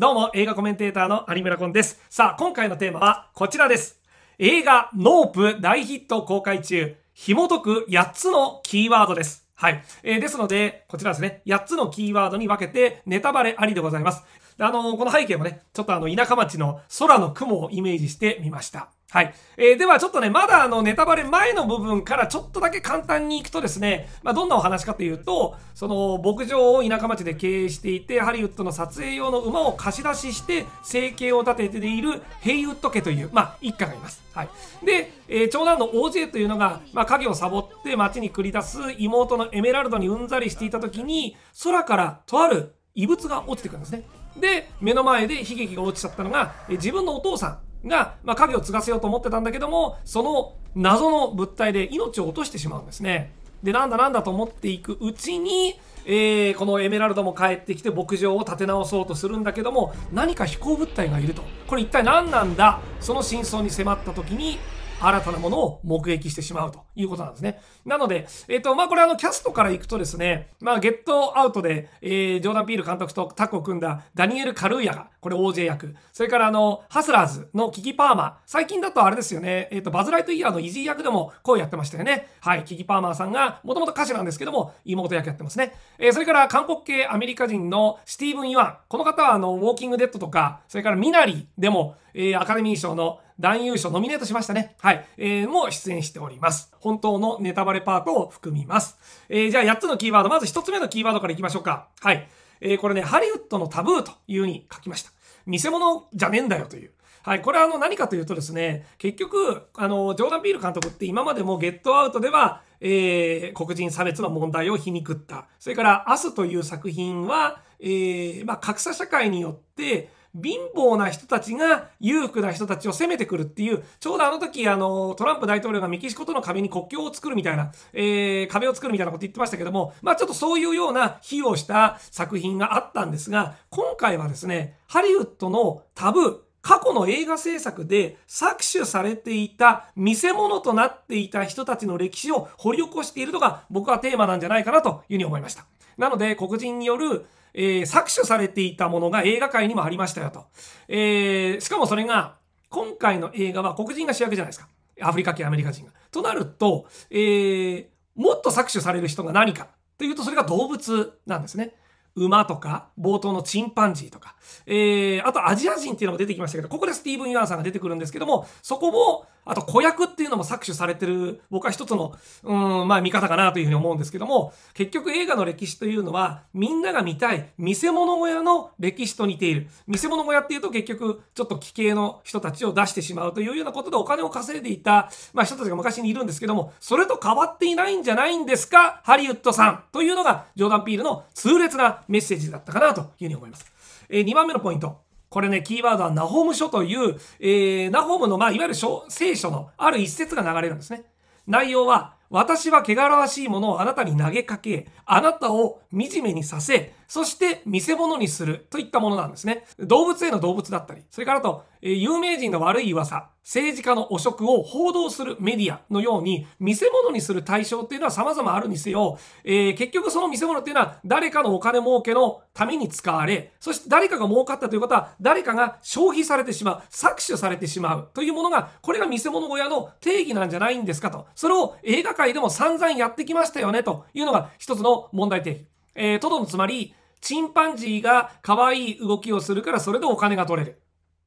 どうも、映画コメンテーターの有村コンです。さあ、今回のテーマはこちらです。映画、ノープ大ヒット公開中、紐解く8つのキーワードです。はい。えー、ですので、こちらですね、8つのキーワードに分けて、ネタバレありでございます。あの、この背景もね、ちょっとあの、田舎町の空の雲をイメージしてみました。はい。えー、ではちょっとね、まだあの、ネタバレ前の部分からちょっとだけ簡単にいくとですね、まあ、どんなお話かというと、その、牧場を田舎町で経営していて、ハリウッドの撮影用の馬を貸し出しして、生計を立てているヘイウッド家という、まあ、一家がいます。はい。で、えー、長男の OJ というのが、まあ、家業をサボって町に繰り出す妹のエメラルドにうんざりしていた時に、空からとある異物が落ちてくるんですね。で、目の前で悲劇が落ちちゃったのが、え自分のお父さんが、まあ、影を継がせようと思ってたんだけども、その謎の物体で命を落としてしまうんですね。で、なんだなんだと思っていくうちに、えー、このエメラルドも帰ってきて牧場を立て直そうとするんだけども、何か飛行物体がいると。これ一体何なんだその真相に迫った時に、新たなものを目撃してしまうということなんですね。なので、えっ、と、まあ、これあの、キャストから行くとですね、まあ、ゲットアウトで、えー、ジョーダン・ピール監督とタッグを組んだダニエル・カルーヤが、これ OJ 役。それからあの、ハスラーズのキキ・パーマー。最近だとあれですよね、えっ、と、バズ・ライトイヤーのイジー役でも声やってましたよね。はい、キキ・パーマーさんが、もともと歌手なんですけども、妹役やってますね。えー、それから韓国系アメリカ人のシティーブン・イワン。この方はあの、ウォーキング・デッドとか、それからミナリでも、えー、アカデミー賞の男優賞ノミネートしましたね。はい。えー、も出演しております。本当のネタバレパートを含みます。えー、じゃあ8つのキーワード、まず1つ目のキーワードからいきましょうか。はい。えー、これね、ハリウッドのタブーというふうに書きました。偽物じゃねえんだよという。はい、これはあの何かというとですね、結局、あの、ジョーダン・ピール監督って今までもゲットアウトでは、えー、黒人差別の問題を皮肉った。それから、アスという作品は、えー、まあ、格差社会によって、貧乏な人たちが裕福な人たちを攻めてくるっていう、ちょうどあの時、あの、トランプ大統領がメキシコとの壁に国境を作るみたいな、えー、壁を作るみたいなこと言ってましたけども、まあちょっとそういうような非をした作品があったんですが、今回はですね、ハリウッドのタブー、過去の映画制作で搾取されていた見せ物となっていた人たちの歴史を掘り起こしているのが僕はテーマなんじゃないかなというふうに思いました。なので、黒人による、えー、搾取されていたものが映画界にもありましたよと。えー、しかもそれが、今回の映画は黒人が主役じゃないですか。アフリカ系アメリカ人が。となると、えー、もっと搾取される人が何かというと、それが動物なんですね。馬とか、冒頭のチンパンジーとか、えー、あとアジア人っていうのも出てきましたけど、ここでスティーブン・ユアンさんが出てくるんですけども、そこも、あと子役っていうのも搾取されてる、僕は一つの、うん、まあ見方かなというふうに思うんですけども、結局映画の歴史というのは、みんなが見たい、見せ物小屋の歴史と似ている。見せ物小屋っていうと結局、ちょっと奇形の人たちを出してしまうというようなことでお金を稼いでいた、まあ人たちが昔にいるんですけども、それと変わっていないんじゃないんですか、ハリウッドさんというのが、ジョーダン・ピールの痛烈なメッセージだったかなというふうに思います。えー、2番目のポイント。これね、キーワードはナホーム書という、えー、ナホームの、まあ、いわゆる聖書のある一節が流れるんですね。内容は、私は汚らわしいものをあなたに投げかけ、あなたを惨めにさせ、そして見せ物にするといったものなんですね。動物への動物だったり、それからと、え有名人の悪い噂、政治家の汚職を報道するメディアのように、見せ物にする対象っていうのは様々あるにせよ、えー、結局その見せ物っていうのは誰かのお金儲けのために使われ、そして誰かが儲かったということは、誰かが消費されてしまう、搾取されてしまうというものが、これが見せ物小屋の定義なんじゃないんですかと。それを映画会でも散々やってきましたよね、というのが一つの問題提起。えー、とどのつまり、チンパンジーが可愛い動きをするからそれでお金が取れる。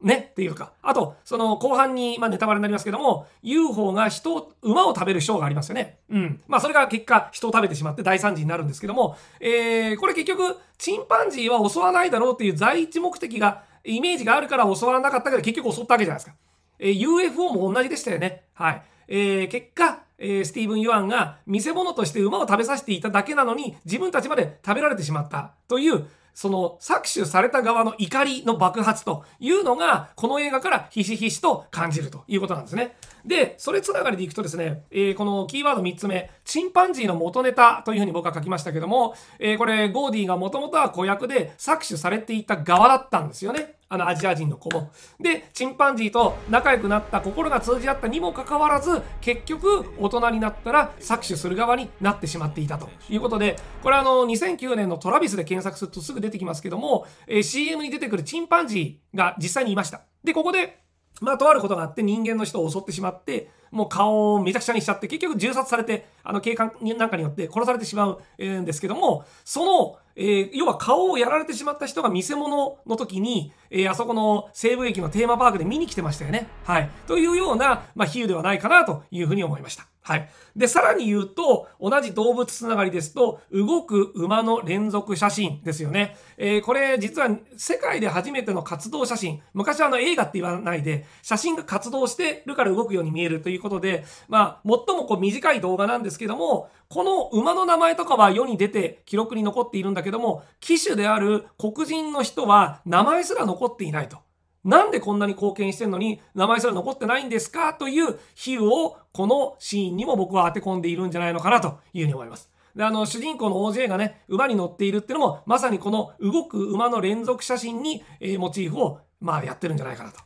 ねっていうか。あと、その後半に、まあ、ネタバレになりますけども、UFO が人馬を食べるショーがありますよね。うん。まあそれが結果、人を食べてしまって大惨事になるんですけども、えー、これ結局、チンパンジーは襲わないだろうっていう在一目的が、イメージがあるから襲わなかったけど、結局襲ったわけじゃないですか。えー、UFO も同じでしたよね。はい。えー、結果、えー、スティーブン・ユアンが見せ物として馬を食べさせていただけなのに自分たちまで食べられてしまったというその搾取された側の怒りの爆発というのが、この映画からひしひしと感じるということなんですね。で、それつながりでいくとですね、えー、このキーワード3つ目、チンパンジーの元ネタというふうに僕は書きましたけども、えー、これ、ゴーディーがもともとは子役で搾取されていた側だったんですよね。あのアジア人の子も。で、チンパンジーと仲良くなった、心が通じ合ったにもかかわらず、結局、大人になったら搾取する側になってしまっていたということで、これあの、2009年のトラビスで検索するとすぐ出てきますけども、えー、CM に出てくるチンパンジーが実際にいました。で、ここで、まあ、とあることがあって人間の人を襲ってしまって、もう顔をめちゃくちゃにしちゃって、結局銃殺されて、あの警官なんかによって殺されてしまうんですけども、その、えー、要は顔をやられてしまった人が見せ物の時に、えー、あそこの西部駅のテーマパークで見に来てましたよね。はい。というような、まあ、比喩ではないかなというふうに思いました。はい。で、さらに言うと、同じ動物つながりですと、動く馬の連続写真ですよね。えー、これ実は世界で初めての活動写真。昔はあの映画って言わないで、写真が活動してるから動くように見えるということで、まあ、最もこう短い動画なんですけども、この馬の名前とかは世に出て記録に残っているんだけども、騎手である黒人の人は名前すら残っていないと。なんでこんなに貢献してるのに名前すら残ってないんですかという比喩をこのシーンにも僕は当て込んでいるんじゃないのかなというふうに思います。で、あの、主人公の OJ がね、馬に乗っているっていうのも、まさにこの動く馬の連続写真に、えー、モチーフを、まあ、やってるんじゃないかなと。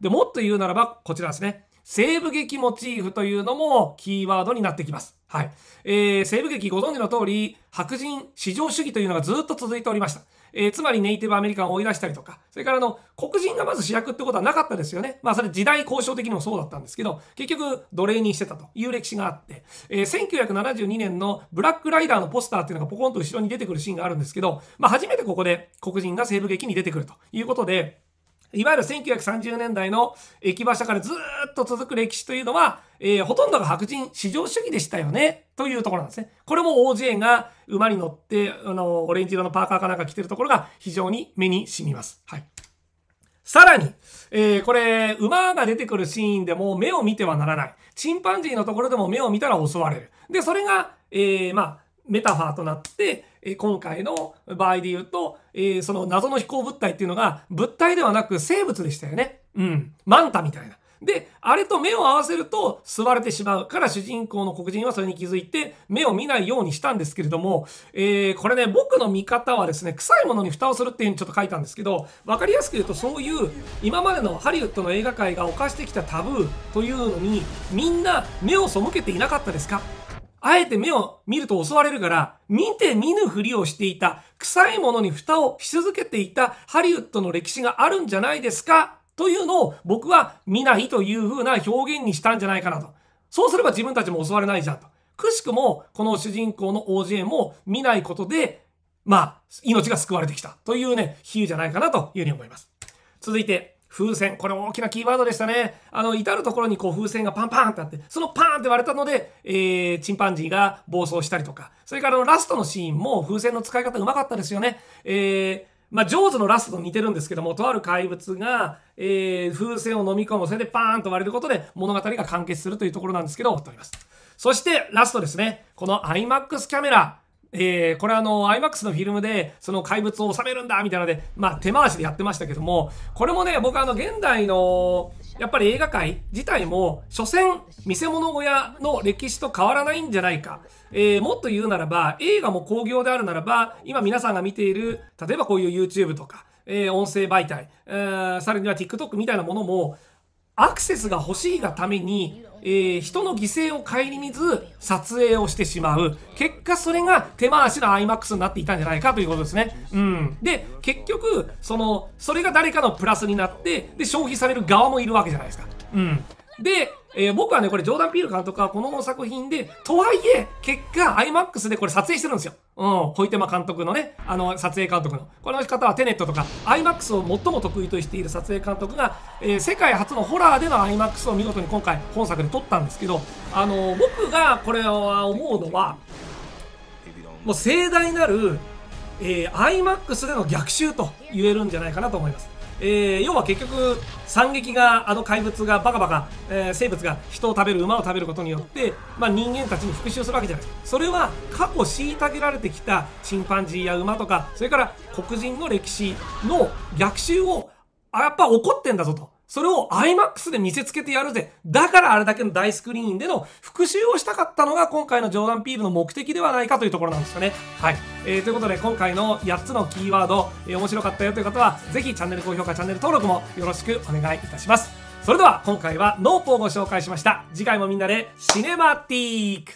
で、もっと言うならば、こちらですね。西部劇モチーフというのもキーワードになってきます。はい。えー、西部劇ご存知の通り、白人至上主義というのがずっと続いておりました。えー、つまりネイティブアメリカンを追い出したりとか、それからあの、黒人がまず主役ってことはなかったですよね。まあそれ時代交渉的にもそうだったんですけど、結局奴隷にしてたという歴史があって、えー、1972年のブラックライダーのポスターっていうのがポコンと後ろに出てくるシーンがあるんですけど、まあ初めてここで黒人が西部劇に出てくるということで、いわゆる1930年代の駅馬車からずっと続く歴史というのは、えー、ほとんどが白人至上主義でしたよね、というところなんですね。これも OJ が馬に乗って、あの、オレンジ色のパーカーかなんか着てるところが非常に目に染みます。はい。さらに、えー、これ、馬が出てくるシーンでも目を見てはならない。チンパンジーのところでも目を見たら襲われる。で、それが、えー、まあ、メタファーとなって、え今回の場合で言うと、えその謎の飛行物体っていうのが物体ではなく生物でしたよね。うん。マンタみたいな。で、あれと目を合わせると吸われてしまうから主人公の黒人はそれに気づいて目を見ないようにしたんですけれども、えー、これね、僕の見方はですね、臭いものに蓋をするっていうふうにちょっと書いたんですけど、わかりやすく言うとそういう今までのハリウッドの映画界が犯してきたタブーというのにみんな目を背けていなかったですかあえて目を見ると襲われるから、見て見ぬふりをしていた、臭いものに蓋をし続けていたハリウッドの歴史があるんじゃないですかというのを僕は見ないという風な表現にしたんじゃないかなと。そうすれば自分たちも襲われないじゃんと。くしくも、この主人公の OJ も見ないことで、まあ、命が救われてきたというね、比喩じゃないかなというふうに思います。続いて、風船。これ大きなキーワードでしたね。あの、至るところにこう風船がパンパンってあって、そのパーンって割れたので、えー、チンパンジーが暴走したりとか。それからのラストのシーンも風船の使い方うまかったですよね。えー、まあ、ジョーズのラストと似てるんですけども、とある怪物が、えー、風船を飲み込む、それでパーンと割れることで物語が完結するというところなんですけど、思っております。そして、ラストですね。この IMAX キャメラ。えー、これあの、IMAX のフィルムで、その怪物を収めるんだみたいなので、まあ、手回しでやってましたけども、これもね、僕あの、現代の、やっぱり映画界自体も、所詮、見せ物小屋の歴史と変わらないんじゃないか。えー、もっと言うならば、映画も興行であるならば、今皆さんが見ている、例えばこういう YouTube とか、えー、音声媒体、えー、さらには TikTok みたいなものも、アクセスが欲しいがために、えー、人の犠牲を顧みず撮影をしてしまう。結果それが手回しの IMAX になっていたんじゃないかということですね。うん。で、結局、その、それが誰かのプラスになって、で、消費される側もいるわけじゃないですか。うん。で、えー、僕はね、これ、ジョーダン・ピール監督はこの作品で、とはいえ、結果、IMAX でこれ撮影してるんですよ。うん、小池間監督のね、あの、撮影監督の。この方はテネットとか、IMAX を最も得意としている撮影監督が、えー、世界初のホラーでの IMAX を見事に今回、本作で撮ったんですけど、あのー、僕がこれは思うのは、もう盛大なる、えー、IMAX での逆襲と言えるんじゃないかなと思います。えー、要は結局惨劇があの怪物がバカバカ、えー、生物が人を食べる馬を食べることによって、まあ、人間たちに復讐するわけじゃないそれは過去虐げられてきたチンパンジーや馬とかそれから黒人の歴史の逆襲をあやっぱ怒ってんだぞとそれを IMAX で見せつけてやるぜ。だからあれだけの大スクリーンでの復習をしたかったのが今回のジョーダン・ピールの目的ではないかというところなんですよね。はい。えー、ということで今回の8つのキーワード、えー、面白かったよという方は、ぜひチャンネル高評価、チャンネル登録もよろしくお願いいたします。それでは今回はノープをご紹介しました。次回もみんなでシネマティーク